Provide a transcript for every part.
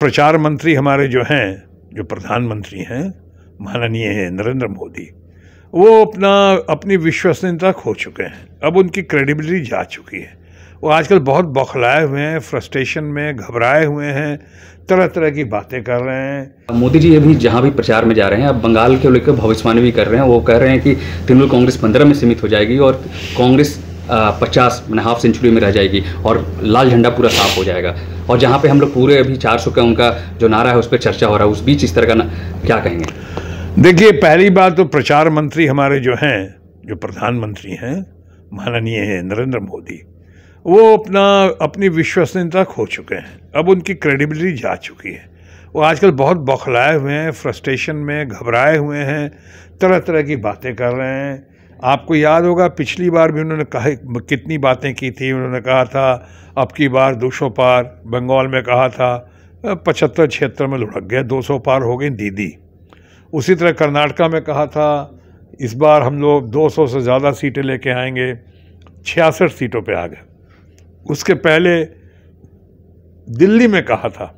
प्रचार मंत्री हमारे जो हैं जो प्रधानमंत्री हैं माननीय है नरेंद्र मोदी वो अपना अपनी विश्वसनीयता खो चुके हैं अब उनकी क्रेडिबिलिटी जा चुकी है वो आजकल बहुत बौखलाए हुए हैं फ्रस्ट्रेशन में घबराए हुए हैं तरह तरह की बातें कर रहे हैं मोदी जी अभी जहाँ भी प्रचार में जा रहे हैं अब बंगाल के लेकर भविष्यवाणी भी कर रहे हैं वो कह रहे हैं कि तृणमूल कांग्रेस पंद्रह में सीमित हो जाएगी और कांग्रेस पचास मैंने हाफ सेंचुरी में रह जाएगी और लाल झंडा पूरा साफ हो जाएगा और जहाँ पे हम लोग पूरे अभी चार सौ का उनका जो नारा है उस पर चर्चा हो रहा है उस बीच इस तरह का ना क्या कहेंगे देखिए पहली बात तो प्रचार मंत्री हमारे जो हैं जो प्रधानमंत्री हैं माननीय है नरेंद्र मोदी वो अपना अपनी विश्वसनीयता खो चुके हैं अब उनकी क्रेडिबिलिटी जा चुकी है वो आजकल बहुत बौखलाए हुए हैं फ्रस्ट्रेशन में घबराए हुए हैं तरह तरह की बातें कर रहे हैं आपको याद होगा पिछली बार भी उन्होंने कहा कितनी बातें की थी उन्होंने कहा था अब की बार दो सौ पार बंगाल में कहा था पचहत्तर छिहत्तर में लुढ़क गए दो सौ पार हो गई दीदी उसी तरह कर्नाटका में कहा था इस बार हम लोग 200 से ज़्यादा सीटें लेके आएंगे छियासठ सीटों पे आ गए उसके पहले दिल्ली में कहा था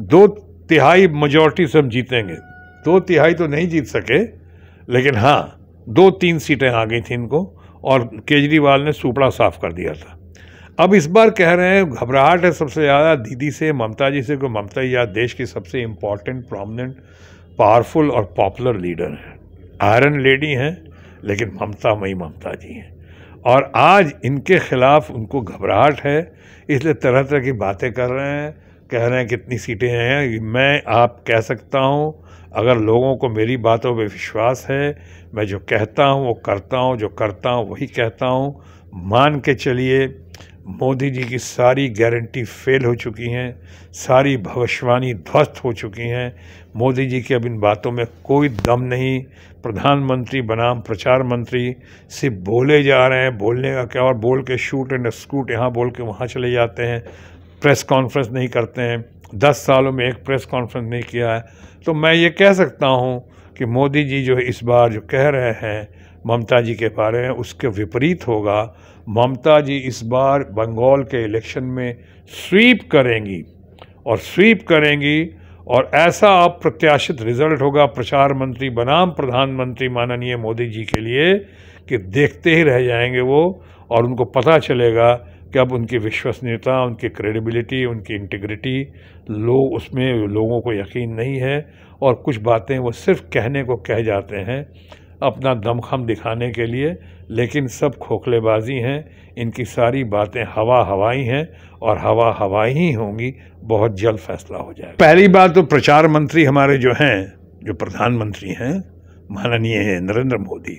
दो तिहाई मजॉरिटी से हम जीतेंगे दो तिहाई तो नहीं जीत सके लेकिन हाँ दो तीन सीटें आ गई थी इनको और केजरीवाल ने सुपड़ा साफ कर दिया था अब इस बार कह रहे हैं घबराहट है सबसे ज़्यादा दीदी से ममता जी से क्योंकि ममता जी देश की सबसे इम्पॉर्टेंट प्रोमिनेंट पावरफुल और पॉपुलर लीडर हैं आयरन लेडी हैं लेकिन ममता मई ममता जी हैं और आज इनके खिलाफ उनको घबराहट है इसलिए तरह तरह की बातें कर रहे हैं कह रहे हैं कितनी सीटें हैं मैं आप कह सकता हूँ अगर लोगों को मेरी बातों पे विश्वास है मैं जो कहता हूँ वो करता हूँ जो करता हूँ वही कहता हूँ मान के चलिए मोदी जी की सारी गारंटी फेल हो चुकी हैं सारी भविष्यवाणी ध्वस्त हो चुकी हैं मोदी जी की अब इन बातों में कोई दम नहीं प्रधानमंत्री बनाम प्रचार मंत्री सिर्फ बोले जा रहे हैं बोलने का क्या और बोल के शूट एंड स्कूट यहाँ बोल के वहाँ चले जाते हैं प्रेस कॉन्फ्रेंस नहीं करते हैं दस सालों में एक प्रेस कॉन्फ्रेंस नहीं किया है तो मैं ये कह सकता हूँ कि मोदी जी जो इस बार जो कह रहे हैं ममता जी के बारे में उसके विपरीत होगा ममता जी इस बार बंगाल के इलेक्शन में स्वीप करेंगी और स्वीप करेंगी और ऐसा आप प्रत्याशित रिजल्ट होगा प्रचार मंत्री बनाम प्रधानमंत्री माननीय मोदी जी के लिए कि देखते ही रह जाएंगे वो और उनको पता चलेगा कि अब उनकी विश्वसनीयता उनकी क्रेडिबिलिटी उनकी इंटीग्रिटी लोग उसमें लोगों को यकीन नहीं है और कुछ बातें वो सिर्फ कहने को कह जाते हैं अपना दमखम दिखाने के लिए लेकिन सब खोखलेबाजी हैं इनकी सारी बातें हवा हवाई हैं और हवा हवाई ही होंगी बहुत जल्द फैसला हो जाएगा पहली बात तो प्रचार मंत्री हमारे जो हैं जो प्रधानमंत्री हैं माननीय नरेंद्र मोदी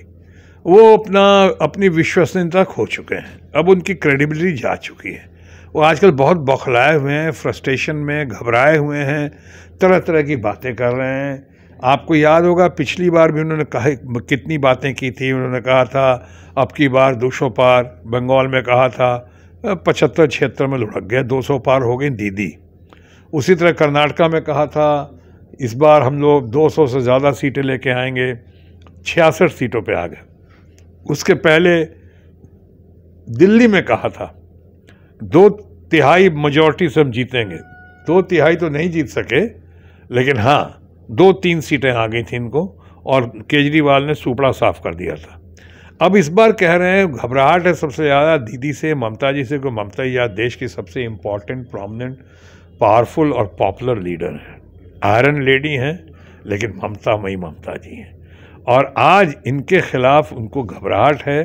वो अपना अपनी विश्वसनीयता खो चुके हैं अब उनकी क्रेडिबिलिटी जा चुकी है वो आजकल बहुत बौखलाए हुए हैं फ्रस्ट्रेशन में घबराए हुए हैं तरह तरह की बातें कर रहे हैं आपको याद होगा पिछली बार भी उन्होंने कहा कितनी बातें की थी उन्होंने कहा था अब की बार दो सौ पार बंगाल में कहा था पचहत्तर छिहत्तर में लुढ़क गया दो सौ पार हो गई दीदी उसी तरह कर्नाटका में कहा था इस बार हम लोग 200 से ज़्यादा सीटें लेके आएंगे छियासठ सीटों पे आ गए उसके पहले दिल्ली में कहा था दो तिहाई मेजोरिटी से हम जीतेंगे दो तिहाई तो नहीं जीत सके लेकिन हाँ दो तीन सीटें आ गई थी इनको और केजरीवाल ने सुपड़ा साफ कर दिया था अब इस बार कह रहे हैं घबराहट है सबसे ज़्यादा दीदी से ममता जी से क्योंकि ममता जी देश की सबसे इम्पॉर्टेंट प्रोमिनेंट पावरफुल और पॉपुलर लीडर हैं आयरन लेडी हैं लेकिन ममता मई ममता जी हैं और आज इनके खिलाफ उनको घबराहट है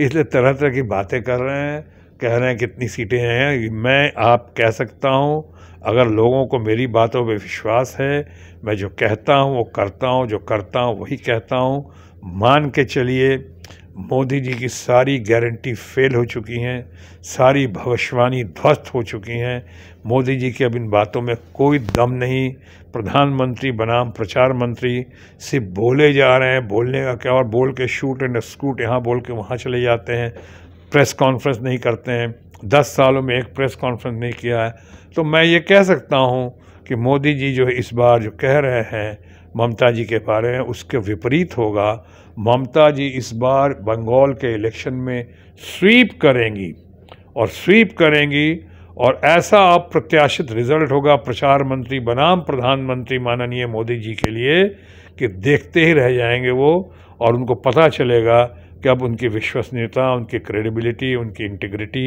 इसलिए तरह तरह की बातें कर रहे हैं कह रहे हैं कितनी सीटें हैं मैं आप कह सकता हूँ अगर लोगों को मेरी बातों पे विश्वास है मैं जो कहता हूँ वो करता हूँ जो करता हूँ वही कहता हूँ मान के चलिए मोदी जी की सारी गारंटी फेल हो चुकी हैं सारी भविष्यवाणी ध्वस्त हो चुकी हैं मोदी जी की अब इन बातों में कोई दम नहीं प्रधानमंत्री बनाम प्रचार मंत्री सिर्फ बोले जा रहे हैं बोलने का क्या और बोल के शूट एंड स्कूट यहाँ बोल के वहाँ चले जाते हैं प्रेस कॉन्फ्रेंस नहीं करते हैं दस सालों में एक प्रेस कॉन्फ्रेंस नहीं किया है तो मैं ये कह सकता हूँ कि मोदी जी जो इस बार जो कह रहे हैं ममता जी के पा रहे हैं उसके विपरीत होगा ममता जी इस बार बंगाल के इलेक्शन में स्वीप करेंगी और स्वीप करेंगी और ऐसा आप प्रत्याशित रिजल्ट होगा प्रचार मंत्री बनाम प्रधानमंत्री माननीय मोदी जी के लिए कि देखते ही रह जाएंगे वो और उनको पता चलेगा कि अब उनकी विश्वसनीयता उनकी क्रेडिबिलिटी उनकी इंटीग्रिटी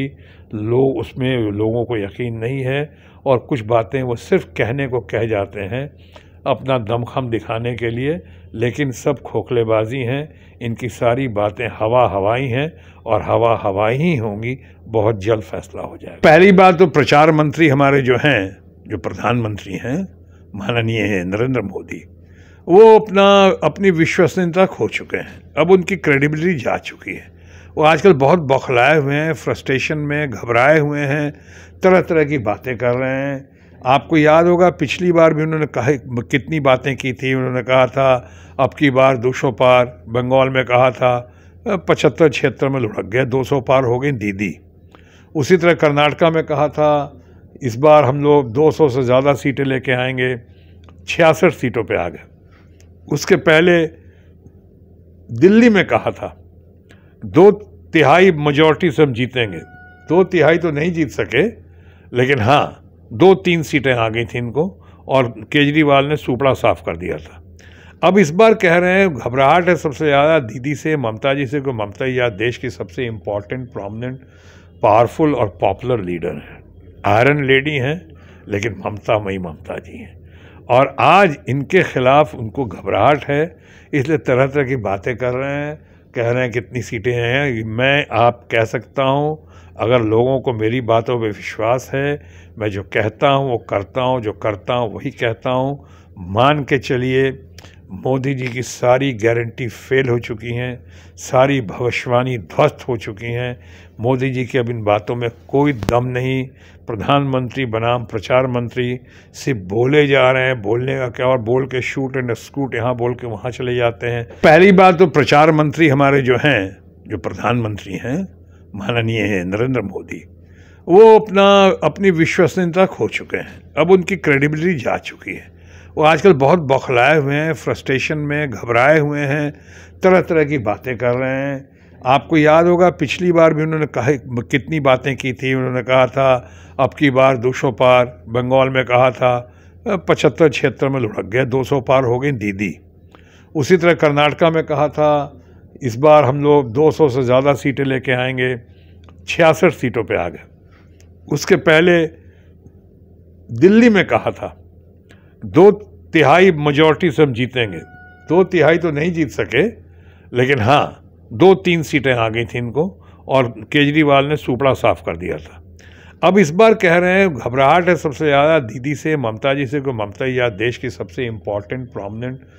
लोग उसमें लोगों को यकीन नहीं है और कुछ बातें वो सिर्फ कहने को कह जाते हैं अपना दमखम दिखाने के लिए लेकिन सब खोखलेबाजी हैं इनकी सारी बातें हवा हवाई हैं और हवा हवाई ही होंगी बहुत जल्द फैसला हो जाएगा पहली बात तो प्रचार मंत्री हमारे जो हैं जो प्रधानमंत्री हैं माननीय नरेंद्र मोदी वो अपना अपनी विश्वसनीयता खो चुके हैं अब उनकी क्रेडिबिलिटी जा चुकी है वो आजकल बहुत बौखलाए हुए हैं फ्रस्ट्रेशन में घबराए हुए हैं तरह तरह की बातें कर रहे हैं आपको याद होगा पिछली बार भी उन्होंने कहा कितनी बातें की थी उन्होंने कहा था अब की बार दो सौ पार बंगाल में कहा था पचहत्तर छिहत्तर में लुढ़क गए दो सौ पार हो गई दीदी उसी तरह कर्नाटका में कहा था इस बार हम लोग 200 से ज़्यादा सीटें लेके आएंगे छियासठ सीटों पे आ गए उसके पहले दिल्ली में कहा था दो तिहाई मजॉरिटी से हम जीतेंगे दो तिहाई तो नहीं जीत सके लेकिन हाँ दो तीन सीटें आ गई थी इनको और केजरीवाल ने सुपड़ा साफ कर दिया था अब इस बार कह रहे हैं घबराहट है सबसे ज़्यादा दीदी से ममता जी से क्योंकि ममता जी देश की सबसे इम्पॉर्टेंट प्रोमिनेंट पावरफुल और पॉपुलर लीडर हैं आयरन लेडी हैं लेकिन ममता मई ममता जी हैं और आज इनके खिलाफ उनको घबराहट है इसलिए तरह तरह की बातें कर रहे हैं कह रहे हैं कितनी सीटें हैं मैं आप कह सकता हूँ अगर लोगों को मेरी बातों पे विश्वास है मैं जो कहता हूँ वो करता हूँ जो करता हूँ वही कहता हूँ मान के चलिए मोदी जी की सारी गारंटी फेल हो चुकी हैं सारी भविष्यवाणी ध्वस्त हो चुकी हैं मोदी जी की अब इन बातों में कोई दम नहीं प्रधानमंत्री बनाम प्रचार मंत्री सिर्फ बोले जा रहे हैं बोलने का क्या और बोल के शूट एंड स्कूट यहाँ बोल के वहाँ चले जाते हैं पहली बात तो प्रचार मंत्री हमारे जो हैं जो प्रधानमंत्री हैं माननीय हैं नरेंद्र मोदी वो अपना अपनी विश्वसनीयता खो चुके हैं अब उनकी क्रेडिबिलिटी जा चुकी है वो आजकल बहुत बौखलाए हुए हैं फ्रस्ट्रेशन में घबराए हुए हैं तरह तरह की बातें कर रहे हैं आपको याद होगा पिछली बार भी उन्होंने कहा कितनी बातें की थी उन्होंने कहा था अब की बार दो सौ पार बंगाल में कहा था पचहत्तर छिहत्तर में लुढ़क गए दो सौ पार हो गई दीदी उसी तरह कर्नाटका में कहा था इस बार हम लोग 200 से ज़्यादा सीटें लेके आएंगे छियासठ सीटों पे आ गए उसके पहले दिल्ली में कहा था दो तिहाई मजॉरिटी से हम जीतेंगे दो तिहाई तो नहीं जीत सके लेकिन हाँ दो तीन सीटें आ गई थी इनको और केजरीवाल ने सुपड़ा साफ कर दिया था अब इस बार कह रहे हैं घबराहट है सबसे ज़्यादा दीदी से ममता जी से क्योंकि ममता जी देश की सबसे इम्पॉर्टेंट प्रोमिनेंट